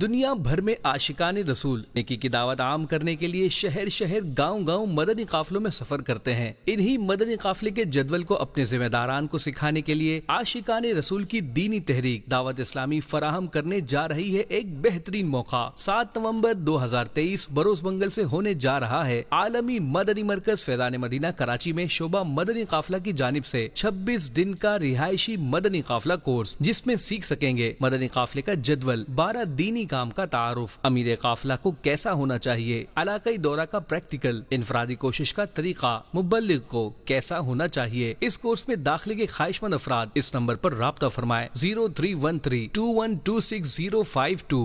दुनिया भर में आशिकान रसूल नेकी की दावत आम करने के लिए शहर शहर गांव गांव मदनी काफिलों में सफर करते हैं इन्हीं मदनी काफले के जदवल को अपने जिम्मेदारान को सिखाने के लिए आशिकान रसूल की दीनी तहरीक दावत इस्लामी फराहम करने जा रही है एक बेहतरीन मौका सात नवम्बर दो हजार तेईस बरोस बंगल ऐसी होने जा रहा है आलमी मदनी मरकज फैदान मदीना कराची में शोभा मदनी काफिला की जानब ऐसी छब्बीस दिन का रिहायशी मदनी काफिला कोर्स जिसमे सीख सकेंगे मदनी काफिले का जदवल बारह दीनी अपनी काम का तारुफ अमीर काफिला को कैसा होना चाहिए अलाकई दौरा का प्रैक्टिकल इनफरादी कोशिश का तरीका मुबलिक को कैसा होना चाहिए इस कोर्स में दाखिले के ख्वाहिशमंद अफराद इस नंबर आरोप रबता फरमाए zero three one three two one two six zero five to